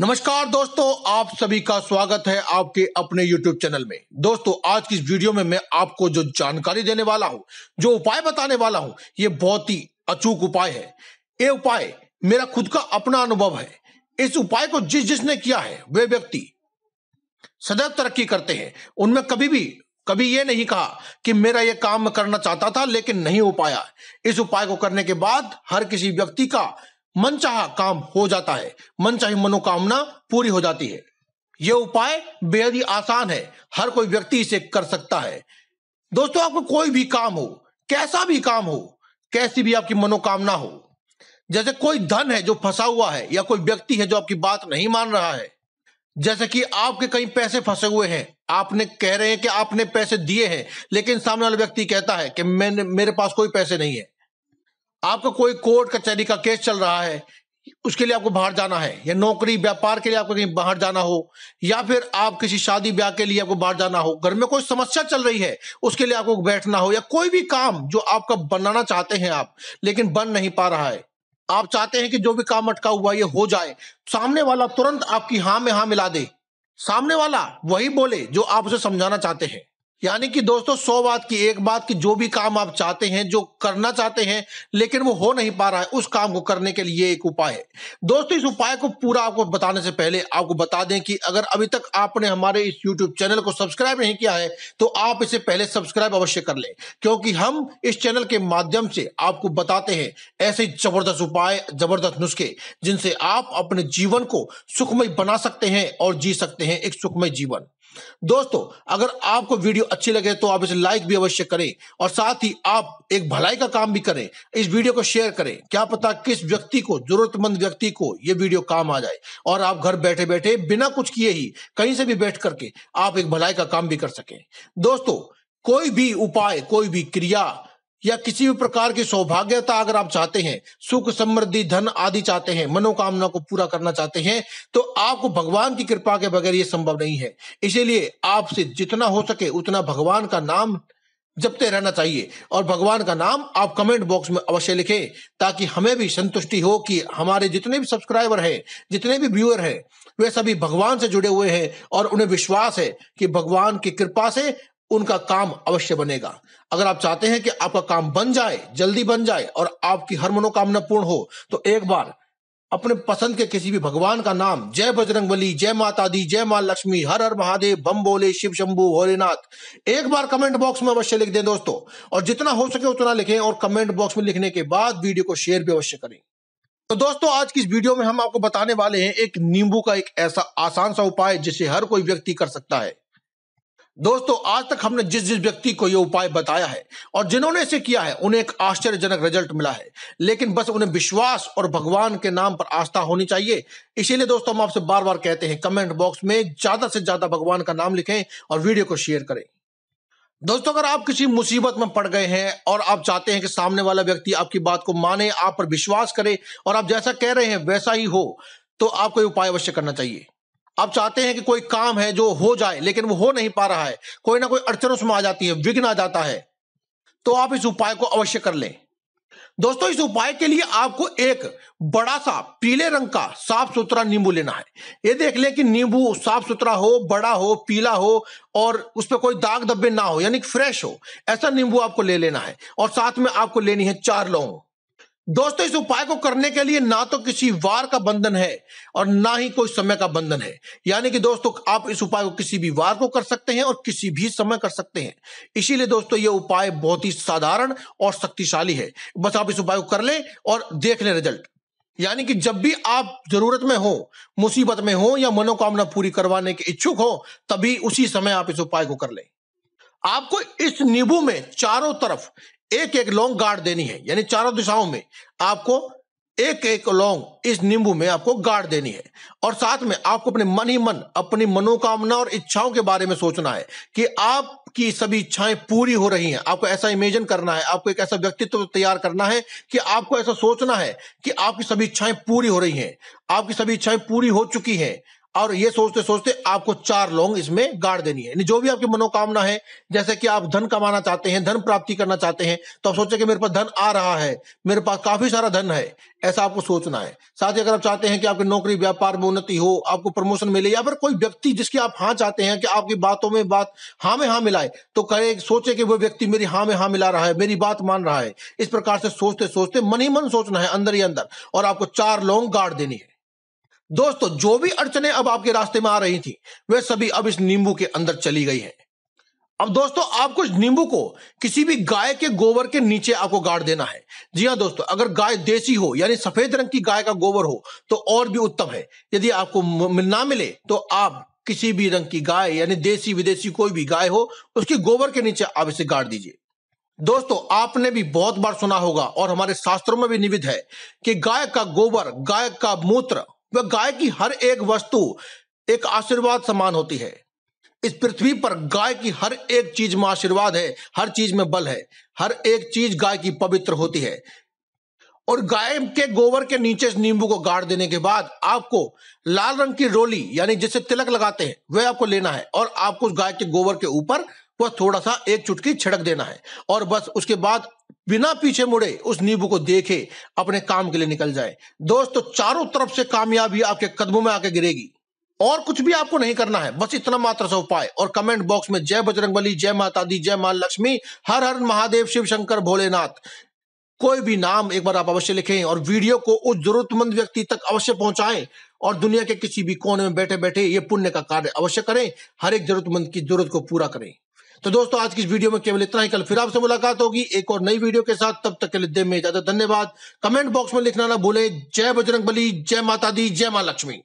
नमस्कार दोस्तों आप सभी का स्वागत है आपके अपने YouTube चैनल में दोस्तों आज की इस वीडियो में मैं आपको जो जानकारी देने वाला हूं जो उपाय बताने वाला हूं ये बहुत ही अचूक उपाय है ये उपाय मेरा खुद का अपना अनुभव है इस उपाय को जिस जिसने किया है वे व्यक्ति सदैव तरक्की करते हैं उनमें कभी भी कभी ये नहीं कहा कि मेरा ये काम करना चाहता था लेकिन नहीं हो पाया इस उपाय को करने के बाद हर किसी व्यक्ति का मनचाहा काम हो जाता है मनचाही मनोकामना पूरी हो जाती है यह उपाय बेहद ही आसान है हर कोई व्यक्ति इसे कर सकता है दोस्तों आपको कोई भी काम हो कैसा भी काम हो कैसी भी आपकी मनोकामना हो जैसे कोई धन है जो फंसा हुआ है या कोई व्यक्ति है जो आपकी बात नहीं मान रहा है जैसे कि आपके कहीं पैसे फंसे हुए हैं आपने कह रहे हैं कि आपने पैसे दिए हैं लेकिन सामने वाला व्यक्ति कहता है कि मैंने मेरे पास कोई पैसे नहीं है आपका कोई कोर्ट कचहरी का, का केस चल रहा है उसके लिए आपको बाहर जाना है या नौकरी व्यापार के लिए आपको कहीं बाहर जाना हो या फिर आप किसी शादी ब्याह के लिए आपको बाहर जाना हो घर में कोई समस्या चल रही है उसके लिए आपको बैठना हो या कोई भी काम जो आपका बनाना चाहते हैं आप लेकिन बन नहीं पा रहा है आप चाहते हैं कि जो भी काम अटका हुआ ये हो जाए सामने वाला तुरंत आपकी हाँ में हाँ मिला दे सामने वाला वही बोले जो आप उसे समझाना चाहते हैं यानी कि दोस्तों सौ बात की एक बात की जो भी काम आप चाहते हैं जो करना चाहते हैं लेकिन वो हो नहीं पा रहा है उस काम को करने के लिए एक उपाय है दोस्तों इस उपाय को पूरा आपको बताने से पहले आपको बता दें कि अगर अभी तक आपने हमारे इस यूट्यूब चैनल को सब्सक्राइब नहीं किया है तो आप इसे पहले सब्सक्राइब अवश्य कर लें क्योंकि हम इस चैनल के माध्यम से आपको बताते हैं ऐसे जबरदस्त उपाय जबरदस्त नुस्खे जिनसे आप अपने जीवन को सुखमय बना सकते हैं और जी सकते हैं एक सुखमय जीवन दोस्तों अगर आपको वीडियो अच्छी लगे तो आप इसे लाइक भी अवश्य करें और साथ ही आप एक भलाई का काम भी करें इस वीडियो को शेयर करें क्या पता किस व्यक्ति को जरूरतमंद व्यक्ति को ये वीडियो काम आ जाए और आप घर बैठे बैठे बिना कुछ किए ही कहीं से भी बैठ करके आप एक भलाई का काम भी कर सकें दोस्तों कोई भी उपाय कोई भी क्रिया या किसी भी प्रकार की सौभाग्यता अगर आप चाहते हैं सुख समृद्धि धन आदि चाहते हैं मनोकामना को पूरा करना चाहते हैं तो आपको भगवान की कृपा के बगैर ये संभव नहीं है इसीलिए आपसे जितना हो सके उतना भगवान का नाम जपते रहना चाहिए और भगवान का नाम आप कमेंट बॉक्स में अवश्य लिखें ताकि हमें भी संतुष्टि हो कि हमारे जितने भी सब्सक्राइबर हैं जितने भी व्यूअर हैं वे सभी भगवान से जुड़े हुए हैं और उन्हें विश्वास है कि भगवान की कृपा से उनका काम अवश्य बनेगा अगर आप चाहते हैं कि आपका काम बन जाए जल्दी बन जाए और आपकी हर मनोकामना पूर्ण हो तो एक बार अपने पसंद के किसी भी भगवान का नाम जय बजरंग बली जय माता दी जय माँ लक्ष्मी हर हर महादेव बम बोले शिव शंभू भोलेनाथ एक बार कमेंट बॉक्स में अवश्य लिख दें दोस्तों और जितना हो सके उतना लिखें और कमेंट बॉक्स में लिखने के बाद वीडियो को शेयर भी अवश्य करें तो दोस्तों आज की इस वीडियो में हम आपको बताने वाले हैं एक नींबू का एक ऐसा आसान सा उपाय जिसे हर कोई व्यक्ति कर सकता है दोस्तों आज तक हमने जिस जिस व्यक्ति को यह उपाय बताया है और जिन्होंने इसे किया है उन्हें एक आश्चर्यजनक रिजल्ट मिला है लेकिन बस उन्हें विश्वास और भगवान के नाम पर आस्था होनी चाहिए इसीलिए दोस्तों हम आपसे बार बार कहते हैं कमेंट बॉक्स में ज्यादा से ज्यादा भगवान का नाम लिखें और वीडियो को शेयर करें दोस्तों अगर आप किसी मुसीबत में पड़ गए हैं और आप चाहते हैं कि सामने वाला व्यक्ति आपकी बात को माने आप पर विश्वास करे और आप जैसा कह रहे हैं वैसा ही हो तो आपको उपाय अवश्य करना चाहिए आप चाहते हैं कि कोई काम है जो हो जाए लेकिन वो हो नहीं पा रहा है कोई ना कोई अड़चन उसमें आ जाती है विघ्न आ जाता है तो आप इस उपाय को अवश्य कर लें दोस्तों इस उपाय के लिए आपको एक बड़ा सा पीले रंग का साफ सुथरा नींबू लेना है ये देख लें कि नींबू साफ सुथरा हो बड़ा हो पीला हो और उस पर कोई दाग धब्बे ना हो यानी फ्रेश हो ऐसा नींबू आपको ले लेना है और साथ में आपको लेनी है चार लौंग दोस्तों इस उपाय को करने के लिए ना तो किसी वार का बंधन है और ना ही कोई समय का बंधन है यानी कि दोस्तों आप इस उपाय को किसी भी वार को कर सकते हैं और किसी भी समय कर सकते हैं इसीलिए दोस्तों ये उपाय बहुत ही साधारण और शक्तिशाली है बस आप इस उपाय को कर ले और देख ले रिजल्ट यानी कि जब भी आप जरूरत में हो मुसीबत में हो या मनोकामना पूरी करवाने के इच्छुक हो तभी उसी समय आप इस उपाय को कर ले आपको इस नींबू में चारों तरफ एक एक लौंग गाड़ देनी है यानी चारों दिशाओं में आपको एक एक लौंग इस नींबू में आपको गाड़ देनी है और साथ में आपको अपने मन ही मन अपनी मनोकामना और इच्छाओं के बारे में सोचना है कि आपकी सभी इच्छाएं पूरी हो रही हैं आपको ऐसा इमेजन करना है आपको एक ऐसा व्यक्तित्व तैयार करना है कि आपको ऐसा सोचना है कि आपकी सभी इच्छाएं पूरी हो रही हैं आपकी सभी इच्छाएं पूरी हो चुकी हैं और ये सोचते सोचते आपको चार लोंग इसमें गाड़ देनी है जो भी आपकी मनोकामना है जैसे कि आप धन कमाना चाहते हैं धन प्राप्ति करना चाहते हैं तो आप सोचे कि मेरे पास धन आ रहा है मेरे पास काफी सारा धन है ऐसा आपको सोचना है साथ ही अगर आप चाहते हैं कि आपकी नौकरी व्यापार में उन्नति हो आपको प्रमोशन मिले या फिर कोई व्यक्ति जिसकी आप हाँ चाहते हैं कि आपकी बातों में बात हाँ में हाँ मिलाए तो कहे सोचे कि वो व्यक्ति मेरी हाँ में हाँ मिला रहा है मेरी बात मान रहा है इस प्रकार से सोचते सोचते मन ही मन सोचना है अंदर ही अंदर और आपको चार लोंग गाड़ देनी है दोस्तों जो भी अड़चने अब आपके रास्ते में आ रही थी वे सभी अब इस नींबू के अंदर चली गई हैं अब दोस्तों आपको इस नींबू को किसी भी गाय के गोबर के नीचे आपको गाड़ देना है जी हाँ दोस्तों अगर गाय देसी हो यानी सफेद रंग की गाय का गोबर हो तो और भी उत्तम है यदि आपको ना मिले तो आप किसी भी रंग की गाय यानी देसी विदेशी कोई भी गाय हो उसके गोबर के नीचे आप इसे गाड़ दीजिए दोस्तों आपने भी बहुत बार सुना होगा और हमारे शास्त्रों में भी निविद है कि गाय का गोबर गाय का मूत्र वह गाय की हर एक वस्तु एक आशीर्वाद समान होती है इस पृथ्वी पर गाय की हर एक चीज में आशीर्वाद है हर चीज में बल है हर एक चीज गाय की पवित्र होती है और गाय के गोबर के नीचे नींबू को गाड़ देने के बाद आपको लाल रंग की रोली यानी जिसे तिलक लगाते हैं वह आपको लेना है और आपको उस गाय के गोबर के ऊपर बस थोड़ा सा एक चुटकी छिड़क देना है और बस उसके बाद बिना पीछे मुड़े उस नींबू को देखे अपने काम के लिए निकल जाए दोस्तों तो चारों तरफ से कामयाबी आपके कदमों में आके गिरेगी और कुछ भी आपको नहीं करना है बस इतना मात्र सा उपाय और कमेंट बॉक्स में जय बजरंग बली जय माता दी जय मां लक्ष्मी हर हर महादेव शिव शंकर भोलेनाथ कोई भी नाम एक बार आप अवश्य लिखें और वीडियो को उस जरूरतमंद व्यक्ति तक अवश्य पहुंचाएं और दुनिया के किसी भी कोने में बैठे बैठे ये पुण्य का कार्य अवश्य करें हर एक जरूरतमंद की जरूरत को पूरा करें तो दोस्तों आज की इस वीडियो में केवल इतना ही कल फिर आपसे मुलाकात होगी एक और नई वीडियो के साथ तब तक के लिए देव में ज्यादा धन्यवाद कमेंट बॉक्स में लिखना ना भूले जय बजरंग बली जय माता दी जय माँ लक्ष्मी